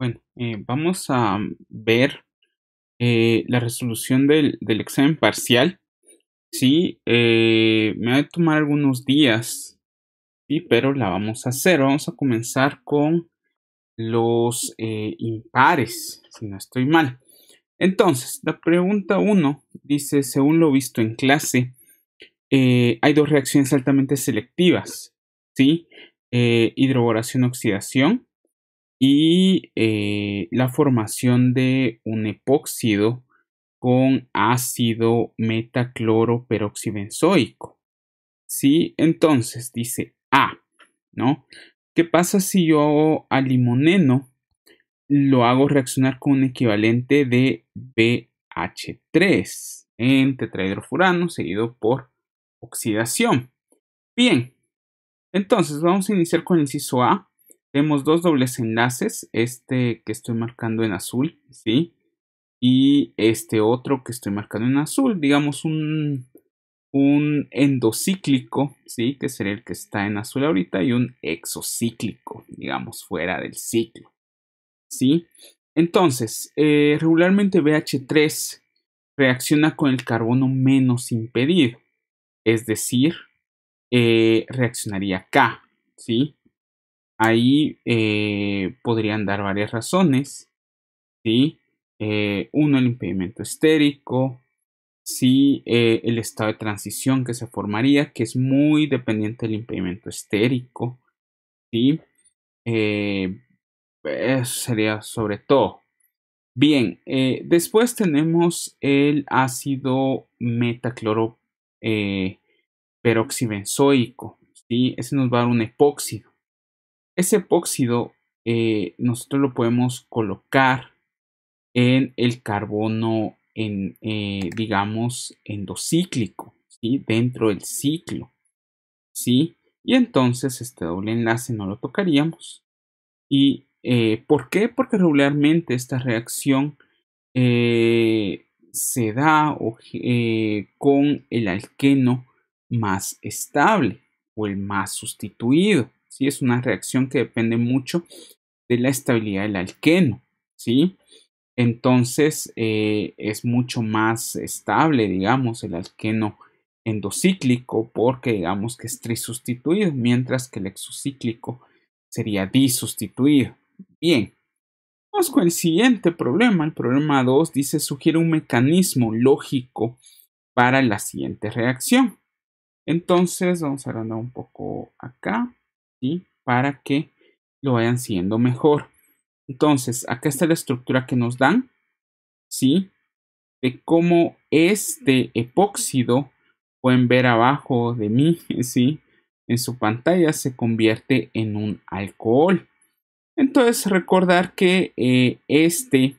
Bueno, eh, vamos a ver eh, la resolución del, examen parcial. Sí, eh, me va a tomar algunos días, pero la vamos a hacer. Vamos a comenzar con los impares, si no estoy mal. Entonces, la pregunta 1 dice, según lo visto en clase, hay dos reacciones altamente selectivas, ¿sí? hidroboración-oxidación y eh, la formación de un epóxido con ácido metacloroperoxibenzoico. ¿Sí? Entonces dice A, ¿no? ¿Qué pasa si yo al limoneno lo hago reaccionar con un equivalente de BH3 en tetrahidrofurano seguido por oxidación? Bien, entonces vamos a iniciar con el inciso A tenemos dos dobles enlaces, este que estoy marcando en azul, ¿sí? Y este otro que estoy marcando en azul, digamos un, un endocíclico, ¿sí? Que sería el que está en azul ahorita, y un exocíclico, digamos, fuera del ciclo, ¿sí? Entonces, eh, regularmente BH3 reacciona con el carbono menos impedido, es decir, eh, reaccionaría acá, ¿sí? Ahí eh, podrían dar varias razones. ¿sí? Eh, uno, el impedimento estérico. Sí, eh, el estado de transición que se formaría, que es muy dependiente del impedimento estérico. eso sería sobre todo. Bien, después tenemos el ácido metacloro peroxibenzoico. ¿sí? Ese nos va a dar un epóxido. Ese epóxido eh, nosotros lo podemos colocar en el carbono, en, eh, digamos, endocíclico, ¿sí? dentro del ciclo. ¿sí? Y entonces este doble enlace no lo tocaríamos. ¿Y eh, por qué? Porque regularmente esta reacción se da con el alqueno más estable o el más sustituido. ¿sí? Es una reacción que depende mucho de la estabilidad del alqueno, ¿sí? Entonces eh, es mucho más estable, digamos, el alqueno endocíclico porque digamos que es trisustituido, mientras que el exocíclico sería disustituido. Bien, vamos con el siguiente problema. El problema 2 dice sugiere un mecanismo lógico para la siguiente reacción. Entonces vamos a agrandar un poco acá. Para que lo vayan siendo mejor. Entonces, acá está la estructura que nos dan, ¿sí? De cómo este epóxido, pueden ver abajo de mí, ¿sí? En su pantalla se convierte en un alcohol. Entonces, recordar que eh, este,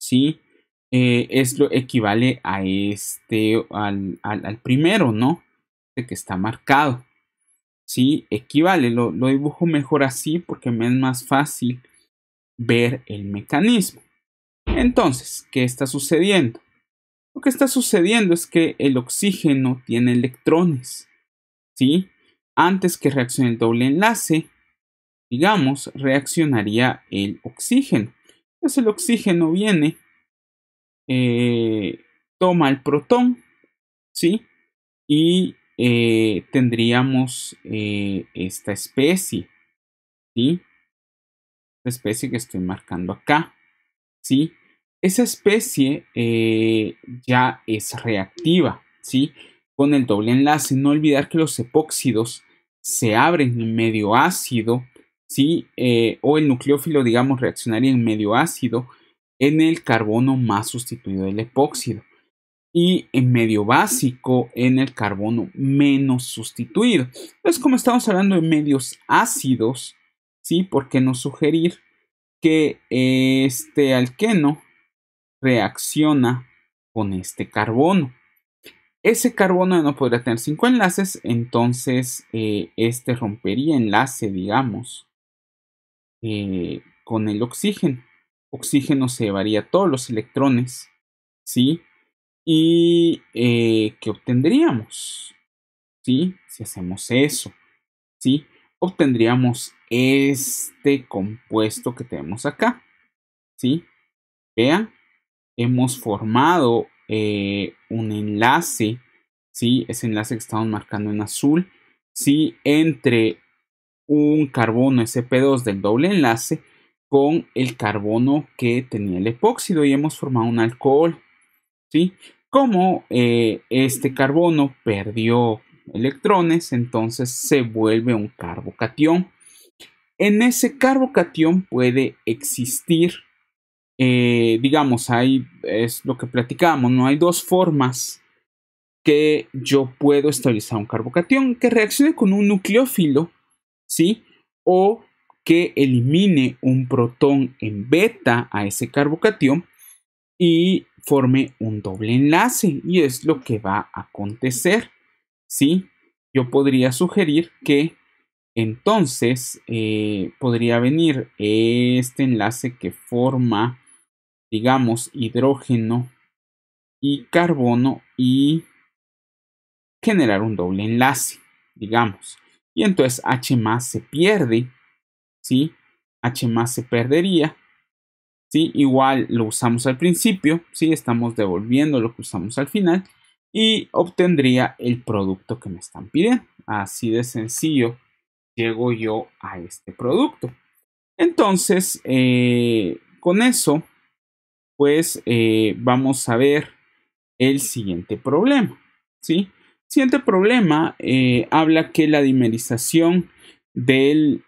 ¿sí? Eh, es lo equivale a este, al, al primero, ¿no? De que está marcado. ¿sí? Equivale, lo, dibujo mejor así porque me es más fácil ver el mecanismo. Entonces, ¿qué está sucediendo? Lo que está sucediendo es que el oxígeno tiene electrones, ¿sí? Antes que reaccione el doble enlace, digamos, reaccionaría el oxígeno. Entonces el oxígeno viene, eh, toma el protón, ¿sí? Y eh, tendríamos eh, esta especie, ¿sí? Esta especie que estoy marcando acá, ¿sí? Esa especie eh, ya es reactiva, ¿sí? Con el doble enlace, no olvidar que los epóxidos se abren en medio ácido, ¿sí? o el nucleófilo, digamos, reaccionaría en medio ácido en el carbono más sustituido del epóxido y en medio básico en el carbono menos sustituido. Entonces, como estamos hablando de medios ácidos, ¿sí? ¿Por qué no sugerir que este alqueno reacciona con este carbono? Ese carbono no podría tener cinco enlaces, entonces eh, este rompería enlace, digamos, eh, con el oxígeno. Oxígeno se llevaría todos los electrones, ¿sí? y eh, qué obtendríamos, ¿sí? Si hacemos eso, ¿sí? Obtendríamos este compuesto que tenemos acá, ¿sí? Vean, hemos formado eh, un enlace, ¿sí? Ese enlace que estamos marcando en azul, ¿sí? Entre un carbono SP2 del doble enlace con el carbono que tenía el epóxido y hemos formado un alcohol, ¿sí? Como eh, este carbono perdió electrones, entonces se vuelve un carbocatión. En ese carbocatión puede existir, eh, digamos, ahí es lo que platicábamos, ¿no? Hay dos formas que yo puedo estabilizar un carbocatión, que reaccione con un nucleófilo, ¿sí? O que elimine un protón en beta a ese carbocatión y forme un doble enlace y es lo que va a acontecer. ¿sí? Yo podría sugerir que entonces eh, podría venir este enlace que forma, digamos, hidrógeno y carbono y generar un doble enlace, digamos. Y entonces H más se pierde, ¿sí? H más se perdería Igual lo usamos al principio, si Estamos devolviendo lo que usamos al final y obtendría el producto que me están pidiendo. Así de sencillo llego yo a este producto. Entonces, eh, con eso, pues eh, vamos a ver el siguiente problema, ¿sí? Siguiente problema eh, habla que la dimerización del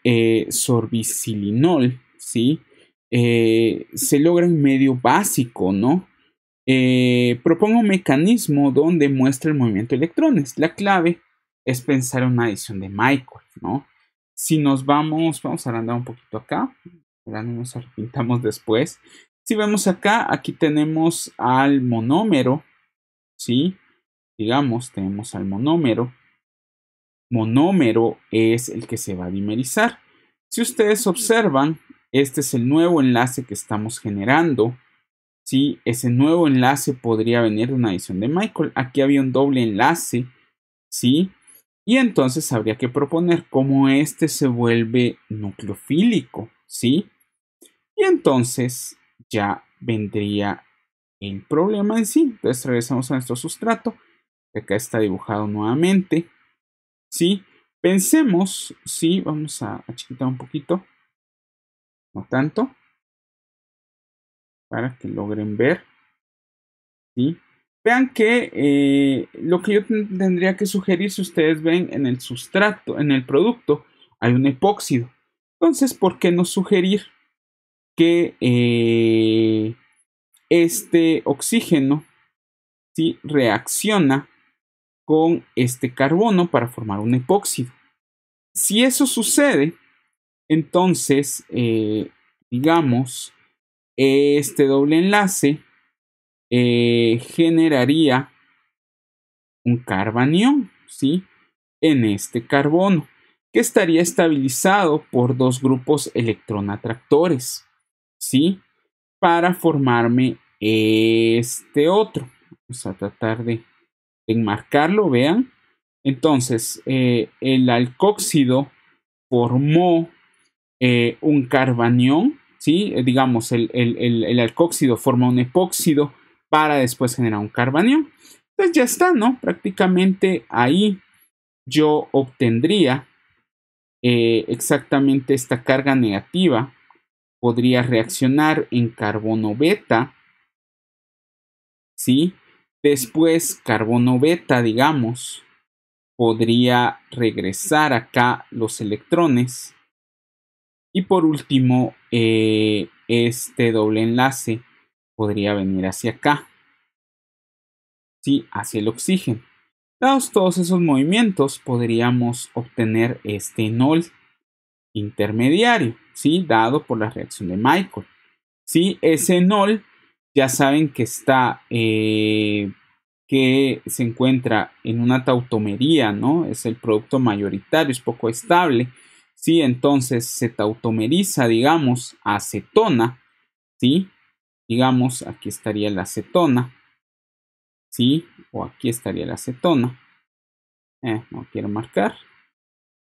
sorbicilinol, ¿sí? Eh, se logra en medio básico, ¿no? Eh, propongo un mecanismo donde muestra el movimiento de electrones. La clave es pensar en una adición de Michael, ¿no? Si nos vamos, vamos a andar un poquito acá, ahora no nos arrepintamos después. Si vemos acá, aquí tenemos al monómero, ¿sí? Digamos, tenemos al monómero. Monómero es el que se va a dimerizar. Si ustedes observan, este es el nuevo enlace que estamos generando. ¿sí? Ese nuevo enlace podría venir de una edición de Michael. Aquí había un doble enlace. ¿sí? Y entonces habría que proponer cómo este se vuelve nucleofílico. ¿sí? Y entonces ya vendría el problema en sí. Entonces regresamos a nuestro sustrato. acá está dibujado nuevamente. ¿sí? Pensemos, sí, vamos a, a un poquito no tanto, para que logren ver. Vean que eh, lo que yo tendría que sugerir, si ustedes ven en el sustrato, en el producto, hay un epóxido. Entonces, ¿por qué no sugerir que eh, este oxígeno reacciona con este carbono para formar un epóxido? Si eso sucede, entonces, eh, digamos, este doble enlace eh, generaría un carbanión, ¿sí? En este carbono, que estaría estabilizado por dos grupos electronatractores, ¿sí? Para formarme este otro. Vamos a tratar de enmarcarlo, vean. Entonces, eh, el alcóxido formó eh, un carbanión, ¿sí? Eh, digamos, el, el, forma un epóxido para después generar un carbanión. Entonces ya está, ¿no? Prácticamente ahí yo obtendría eh, exactamente esta carga negativa. Podría reaccionar en carbono beta, ¿sí? Después, carbono beta, digamos, podría regresar acá los electrones y por último, eh, este doble enlace podría venir hacia acá. Sí, hacia el oxígeno. Dados todos esos movimientos, podríamos obtener este enol intermediario, ¿sí? Dado por la reacción de Michael. ¿Sí? Ese enol ya saben que está, eh, que se encuentra en una tautomería, ¿no? Es el producto mayoritario, es poco estable ¿sí? Entonces se tautomeriza, digamos, acetona, ¿sí? Digamos, aquí estaría la acetona, ¿sí? O aquí estaría la acetona. Eh, no quiero marcar.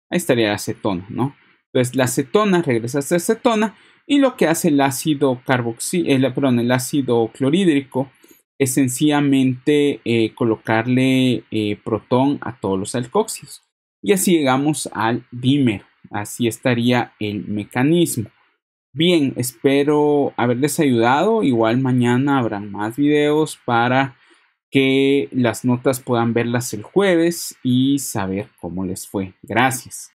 Ahí estaría la acetona, ¿no? Entonces la acetona regresa a ser acetona y lo que hace el ácido eh, el ácido clorhídrico es sencillamente eh, colocarle protón a todos los alcoxidos. Y así llegamos al dímero así estaría el mecanismo. Bien, espero haberles ayudado. Igual mañana habrán más videos para que las notas puedan verlas el jueves y saber cómo les fue. Gracias.